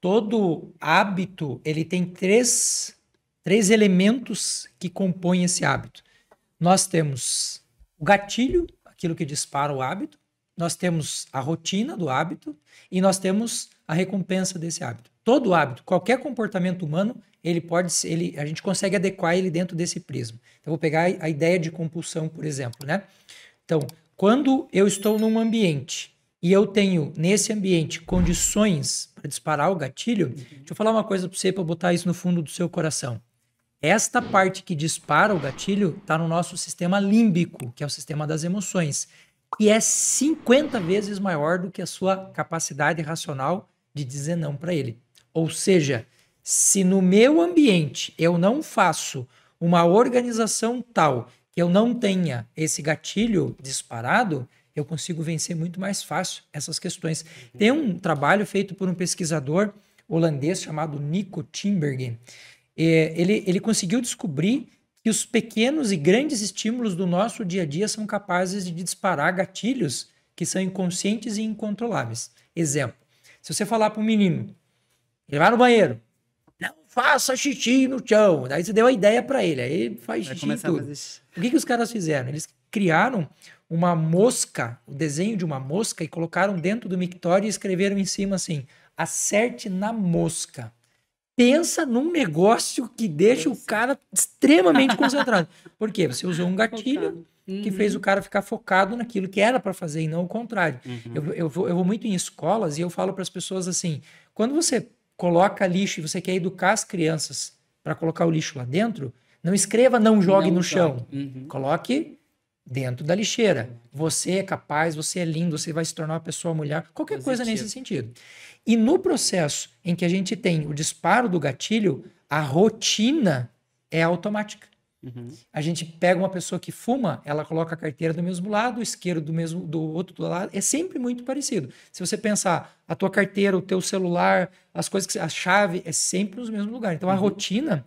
todo hábito ele tem três, três elementos que compõem esse hábito. Nós temos o gatilho, aquilo que dispara o hábito, nós temos a rotina do hábito e nós temos a recompensa desse hábito. Todo hábito, qualquer comportamento humano, ele pode ser, ele, a gente consegue adequar ele dentro desse prisma. Então, vou pegar a ideia de compulsão, por exemplo, né? Então, quando eu estou num ambiente e eu tenho nesse ambiente condições para disparar o gatilho, uhum. deixa eu falar uma coisa para você para botar isso no fundo do seu coração. Esta parte que dispara o gatilho está no nosso sistema límbico, que é o sistema das emoções, que é 50 vezes maior do que a sua capacidade racional de dizer não para ele. Ou seja, se no meu ambiente eu não faço uma organização tal que eu não tenha esse gatilho disparado, eu consigo vencer muito mais fácil essas questões. Tem um trabalho feito por um pesquisador holandês chamado Nico Timbergen. É, ele, ele conseguiu descobrir que os pequenos e grandes estímulos do nosso dia a dia são capazes de disparar gatilhos que são inconscientes e incontroláveis. Exemplo: se você falar para um menino, ele vai no banheiro, não faça xixi no chão. Daí você deu a ideia para ele, aí ele faz vai xixi tudo. O que, que os caras fizeram? Eles criaram uma mosca, o desenho de uma mosca, e colocaram dentro do mictório e escreveram em cima assim: acerte na mosca. Pensa num negócio que deixa o cara extremamente concentrado. Por quê? Você usou um gatilho que fez uhum. o cara ficar focado naquilo que era para fazer e não o contrário. Uhum. Eu, eu, vou, eu vou muito em escolas e eu falo para as pessoas assim: quando você coloca lixo e você quer educar as crianças para colocar o lixo lá dentro, não escreva não jogue não no chão. Uhum. Coloque dentro da lixeira. Você é capaz, você é lindo, você vai se tornar uma pessoa mulher, qualquer Positivo. coisa nesse sentido. E no processo em que a gente tem o disparo do gatilho, a rotina é automática. Uhum. A gente pega uma pessoa que fuma, ela coloca a carteira do mesmo lado, o isqueiro do mesmo do outro do lado, é sempre muito parecido. Se você pensar, a tua carteira, o teu celular, as coisas que a chave é sempre nos mesmos lugares. Então a uhum. rotina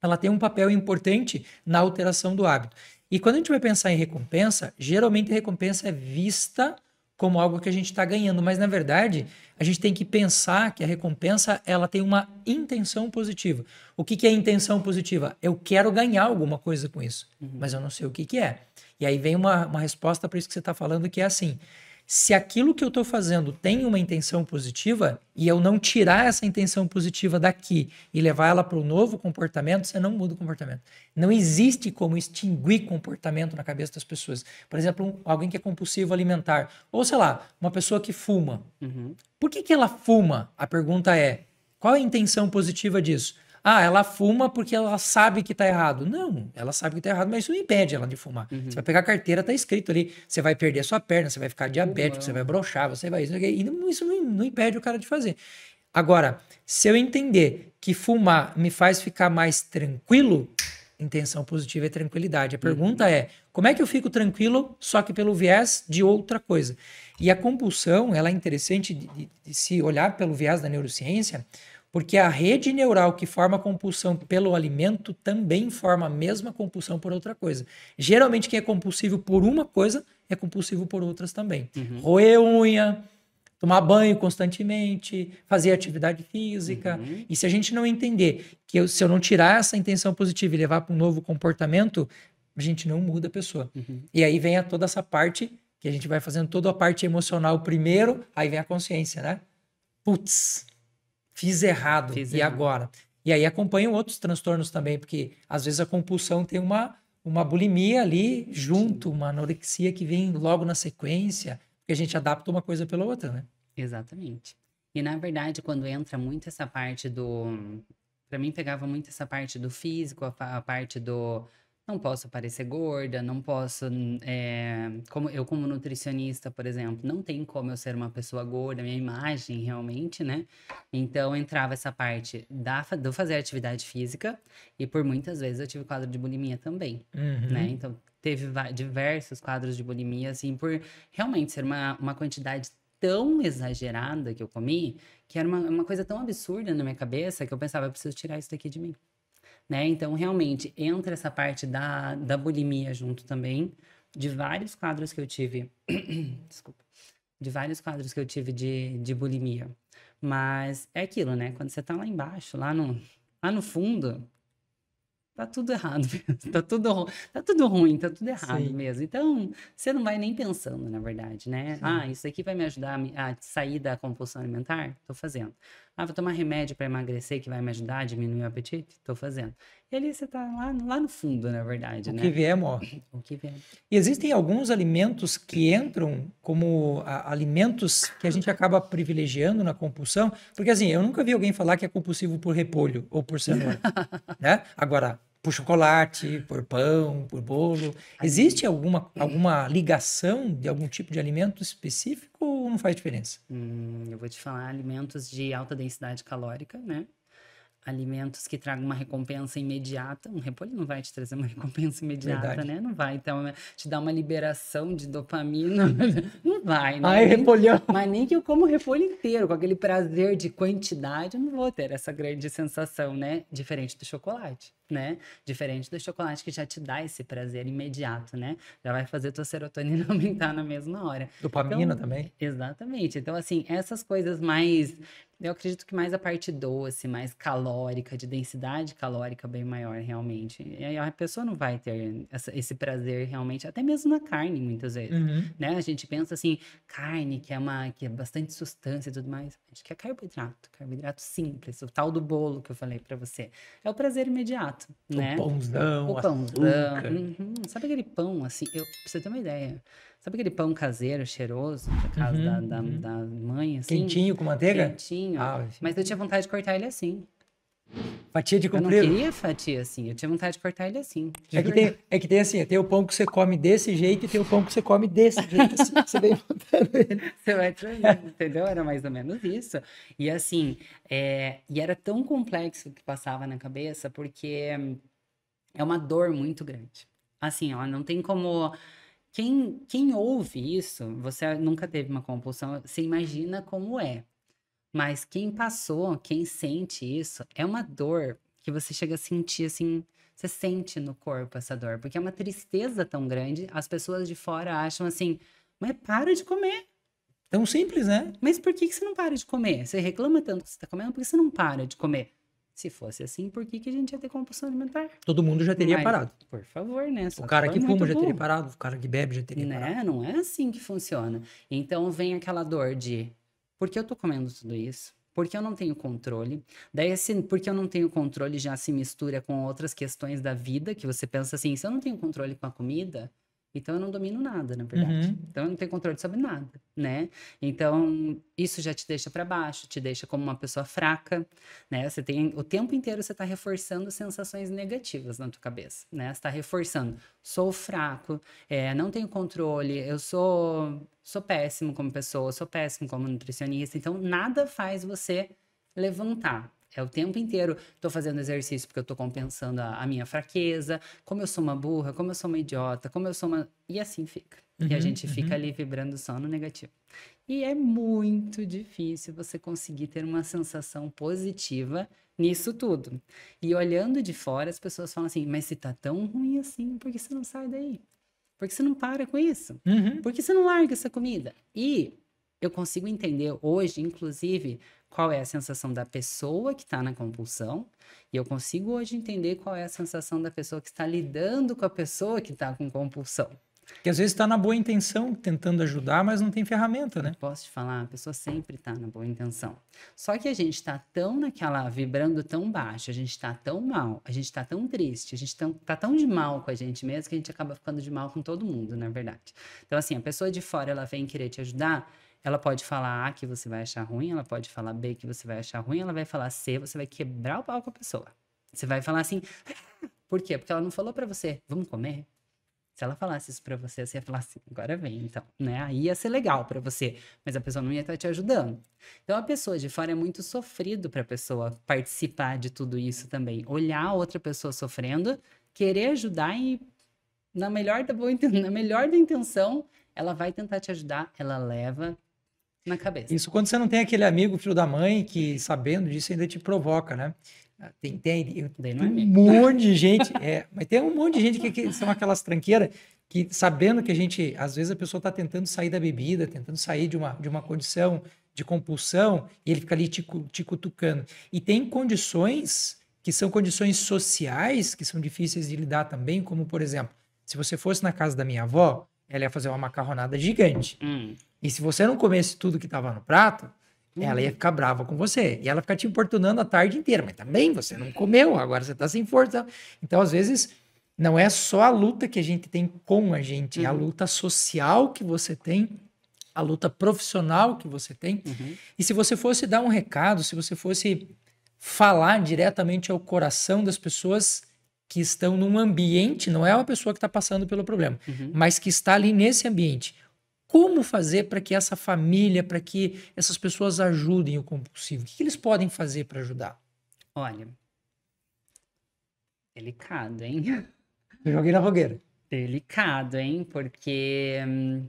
ela tem um papel importante na alteração do hábito. E quando a gente vai pensar em recompensa, geralmente a recompensa é vista como algo que a gente está ganhando, mas na verdade a gente tem que pensar que a recompensa ela tem uma intenção positiva. O que, que é intenção positiva? Eu quero ganhar alguma coisa com isso, uhum. mas eu não sei o que, que é. E aí vem uma, uma resposta para isso que você está falando que é assim: se aquilo que eu estou fazendo tem uma intenção positiva e eu não tirar essa intenção positiva daqui e levar ela para o novo comportamento, você não muda o comportamento. Não existe como extinguir comportamento na cabeça das pessoas. Por exemplo, um, alguém que é compulsivo alimentar ou sei lá, uma pessoa que fuma. Uhum. Por que, que ela fuma? A pergunta é: qual a intenção positiva disso? ah, ela fuma porque ela sabe que tá errado. Não, ela sabe que tá errado, mas isso não impede ela de fumar. Uhum. Você vai pegar a carteira, tá escrito ali, você vai perder a sua perna, você vai ficar uhum. diabético, uhum. você vai brochar, você vai isso, e não, isso não, não impede o cara de fazer. Agora, se eu entender que fumar me faz ficar mais tranquilo, intenção positiva é tranquilidade. A pergunta uhum. é: como é que eu fico tranquilo, só que pelo viés de outra coisa? E a compulsão, ela é interessante de, de, de se olhar pelo viés da neurociência, porque a rede neural que forma compulsão pelo alimento também forma a mesma compulsão por outra coisa. Geralmente, quem é compulsivo por uma coisa é compulsivo por outras também. Uhum. Roer unha, tomar banho constantemente, fazer atividade física. Uhum. E se a gente não entender que eu, se eu não tirar essa intenção positiva e levar para um novo comportamento, a gente não muda a pessoa. Uhum. E aí vem a toda essa parte que a gente vai fazendo toda a parte emocional primeiro, aí vem a consciência, né? Putz, Fiz errado. Fiz e agora? E aí acompanham outros transtornos também, porque às vezes a compulsão tem uma, uma bulimia ali junto, uma anorexia que vem logo na sequência, porque a gente adapta uma coisa pela outra, né? Exatamente. E na verdade, quando entra muito essa parte do. Para mim, pegava muito essa parte do físico, a parte do não posso parecer gorda, não posso. É, como Eu, como nutricionista, por exemplo, não tem como eu ser uma pessoa gorda, minha imagem realmente, né? Então entrava essa parte da, do fazer atividade física e por muitas vezes eu tive quadro de bulimia também, né? uhum. né? Então teve diversos quadros de bulimia, assim, por realmente ser uma, uma quantidade tão exagerada que eu comi, que era uma, uma coisa tão absurda na minha cabeça que eu pensava, eu preciso tirar isso daqui de mim né? Então, realmente, entra essa parte da, da bulimia junto também, de vários quadros que eu tive. Desculpa. De vários quadros que eu tive de, de bulimia. Mas é aquilo, né? Quando você tá lá embaixo, lá no, lá no fundo, tá tudo errado mesmo. Tá tudo, tá tudo ruim, tá tudo errado Sim. mesmo. Então, você não vai nem pensando, na verdade, né? Sim. Ah, isso aqui vai me ajudar a sair da compulsão alimentar? Tô fazendo. Ah, vou tomar remédio para emagrecer que vai me ajudar a diminuir o apetite? Estou fazendo. E ali você está lá, lá no fundo, na verdade. O né? que vier morre. O que vier. E existem alguns alimentos que entram como a, alimentos que a gente acaba privilegiando na compulsão, porque assim, eu nunca vi alguém falar que é compulsivo por repolho ou por cenoura, né? Agora, por chocolate, por pão, por bolo. Existe alguma, alguma ligação de algum tipo de alimento específico ou não faz diferença? Hum, eu vou te falar alimentos de alta densidade calórica, né? Alimentos que tragam uma recompensa imediata. Um repolho não vai te trazer uma recompensa imediata, Verdade. né? Não vai então, te dar uma liberação de dopamina. Não vai, né? Ai, nem, repolhão. Mas nem que eu como repolho inteiro, com aquele prazer de quantidade, eu não vou ter essa grande sensação, né? Diferente do chocolate né? Diferente do chocolate que já te dá esse prazer imediato, né? Já vai fazer tua serotonina aumentar na mesma hora. Dopamina então, também. Exatamente. Então, assim, essas coisas mais. Eu acredito que mais a parte doce, mais calórica, de densidade calórica bem maior, realmente. E a pessoa não vai ter essa, esse prazer realmente, até mesmo na carne, muitas vezes. Uhum. Né? A gente pensa assim, carne, que é uma que é bastante sustância e tudo mais. A gente quer carboidrato, carboidrato simples, o tal do bolo que eu falei para você. É o prazer imediato. Exato. O né? pãozão, o pãozão. Uhum. Sabe aquele pão, assim, eu, pra você ter uma ideia. Sabe aquele pão caseiro, cheiroso, da casa uhum, da, da, uhum. da, mãe, assim? Quentinho, com manteiga? Quentinho. Ah, mas eu tinha vontade de cortar ele assim. Fatia de comprido. Eu não queria fatia assim, eu tinha vontade de cortar ele assim. É que, tem, é que tem assim, tem o pão que você come desse jeito e tem o pão que você come desse jeito, assim, você vem Você vai treinando, entendeu? Era mais ou menos isso. E assim, é, e era tão complexo que passava na cabeça, porque é uma dor muito grande. Assim, ó, não tem como... Quem, quem ouve isso, você nunca teve uma compulsão, você imagina como é. Mas quem passou, quem sente isso, é uma dor que você chega a sentir assim, você sente no corpo essa dor, porque é uma tristeza tão grande, as pessoas de fora acham assim, mas para de comer. Tão simples, né? Mas por que, que você não para de comer? Você reclama tanto que você está comendo, por que você não para de comer? Se fosse assim, por que, que a gente ia ter compulsão alimentar? Todo mundo já teria mas, parado. Por favor, né? Só o cara que fuma já teria parado, o cara que bebe já teria né? parado. Não é assim que funciona. Então vem aquela dor de por que eu tô comendo tudo isso? Porque eu não tenho controle. Daí, assim, porque eu não tenho controle já se mistura com outras questões da vida, que você pensa assim, se eu não tenho controle com a comida, então eu não domino nada, na verdade. Uhum. Então eu não tenho controle sobre nada, né? Então isso já te deixa para baixo, te deixa como uma pessoa fraca, né? Você tem o tempo inteiro você está reforçando sensações negativas na tua cabeça, né? Está reforçando, sou fraco, é, não tenho controle, eu sou sou péssimo como pessoa, sou péssimo como nutricionista. Então nada faz você levantar. É o tempo inteiro. Estou fazendo exercício porque eu estou compensando a, a, minha fraqueza, como eu sou uma burra, como eu sou uma idiota, como eu sou uma. E assim fica. Uhum, e a uhum, gente uhum. fica ali vibrando só no negativo. E é muito difícil você conseguir ter uma sensação positiva nisso tudo. E olhando de fora, as pessoas falam assim: mas se tá tão ruim assim, por que você não sai daí? Por que você não para com isso? Uhum. Por que você não larga essa comida? E eu consigo entender hoje, inclusive, qual é a sensação da pessoa que está na compulsão, e eu consigo hoje entender qual é a sensação da pessoa que está lidando com a pessoa que está com compulsão. Que às vezes está na boa intenção, tentando ajudar, mas não tem ferramenta, né? Eu posso te falar, a pessoa sempre está na boa intenção. Só que a gente está tão naquela, vibrando tão baixo, a gente está tão mal, a gente está tão triste, a gente está tá tão de mal com a gente mesmo que a gente acaba ficando de mal com todo mundo, na verdade. Então, assim, a pessoa de fora, ela vem querer te ajudar, ela pode falar A que você vai achar ruim, ela pode falar B que você vai achar ruim, ela vai falar C, você vai quebrar o pau com a pessoa. Você vai falar assim, por quê? Porque ela não falou para você, vamos comer? Se ela falasse isso pra você, você ia falar assim, agora vem, então, né? Aí ia ser legal para você, mas a pessoa não ia estar tá te ajudando. Então, a pessoa de fora é muito sofrido pra pessoa participar de tudo isso também. Olhar outra pessoa sofrendo, querer ajudar e, na melhor da, boa, na melhor da intenção, ela vai tentar te ajudar, ela leva, na cabeça. Isso quando você não tem aquele amigo, filho da mãe, que sabendo disso ainda te provoca, né? Ah, tem, tem, eu, é tem um monte de gente, é, mas tem um monte de gente que, que são aquelas tranqueiras que sabendo que a gente, às vezes a pessoa está tentando sair da bebida, tentando sair de uma, de uma condição de compulsão, e ele fica ali te, te cutucando. E tem condições que são condições sociais que são difíceis de lidar também, como por exemplo, se você fosse na casa da minha avó, ela ia fazer uma macarronada gigante. Hum. E se você não comesse tudo que estava no prato, uhum. ela ia uhum. ficar brava com você. E ela fica te importunando a tarde inteira. Mas também você não comeu, agora você está sem força. Então, às vezes, não é só a luta que a gente tem com a gente, uhum. é a uhum. luta social que você tem, a luta profissional que você tem. Uhum. E se você fosse dar um recado, se você fosse falar diretamente ao coração das pessoas que estão num ambiente, não é uma pessoa que está passando pelo problema, uhum. mas que está ali nesse ambiente como fazer para que essa família, para que essas pessoas ajudem o compulsivo? O que, que eles podem fazer para ajudar? Olha, delicado, hein? joguei na fogueira. Delicado, hein? Porque hum,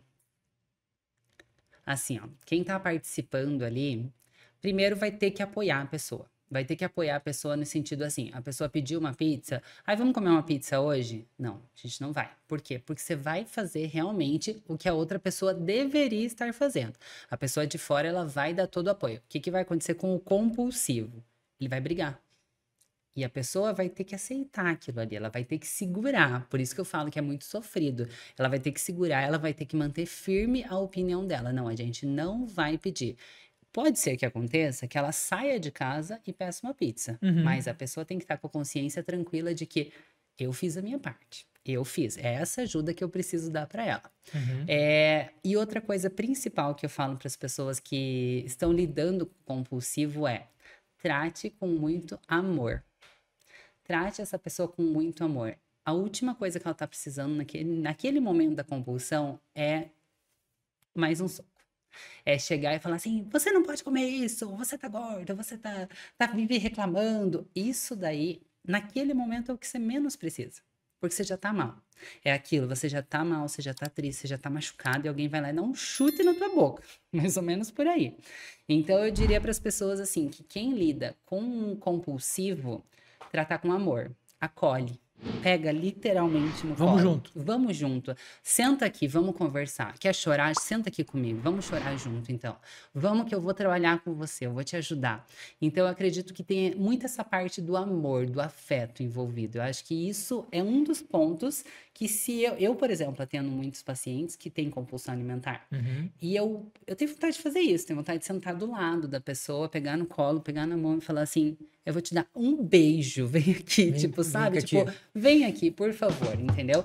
assim, ó, quem está participando ali, primeiro vai ter que apoiar a pessoa vai ter que apoiar a pessoa no sentido assim, a pessoa pediu uma pizza, aí vamos comer uma pizza hoje? Não, a gente não vai. Por quê? Porque você vai fazer realmente o que a outra pessoa deveria estar fazendo. A pessoa de fora, ela vai dar todo o apoio. O que, que vai acontecer com o compulsivo? Ele vai brigar. E a pessoa vai ter que aceitar aquilo ali, ela vai ter que segurar. Por isso que eu falo que é muito sofrido. Ela vai ter que segurar, ela vai ter que manter firme a opinião dela. Não, a gente não vai pedir. Pode ser que aconteça que ela saia de casa e peça uma pizza, uhum. mas a pessoa tem que estar com a consciência tranquila de que eu fiz a minha parte. Eu fiz. É essa ajuda que eu preciso dar para ela. Uhum. É, e outra coisa principal que eu falo para as pessoas que estão lidando com o compulsivo é: trate com muito amor. Trate essa pessoa com muito amor. A última coisa que ela está precisando naquele, naquele momento da compulsão é mais um soco. É chegar e falar assim: você não pode comer isso, você tá gorda, você tá, tá vive reclamando. Isso daí, naquele momento, é o que você menos precisa. Porque você já tá mal. É aquilo, você já tá mal, você já tá triste, você já tá machucado e alguém vai lá e dá um chute na tua boca. Mais ou menos por aí. Então eu diria para as pessoas assim: que quem lida com um compulsivo, tratar com amor, acolhe Pega literalmente no Vamos colo. junto. Vamos junto. Senta aqui, vamos conversar. Quer chorar? Senta aqui comigo. Vamos chorar junto, então. Vamos que eu vou trabalhar com você, eu vou te ajudar. Então, eu acredito que tem muito essa parte do amor, do afeto envolvido. Eu acho que isso é um dos pontos que se eu, eu por exemplo, atendo muitos pacientes que têm compulsão alimentar. Uhum. E eu, eu tenho vontade de fazer isso, tenho vontade de sentar do lado da pessoa, pegar no colo, pegar na mão e falar assim: eu vou te dar um beijo, vem aqui, vem, tipo, sabe? Tipo, vem aqui, por favor, entendeu?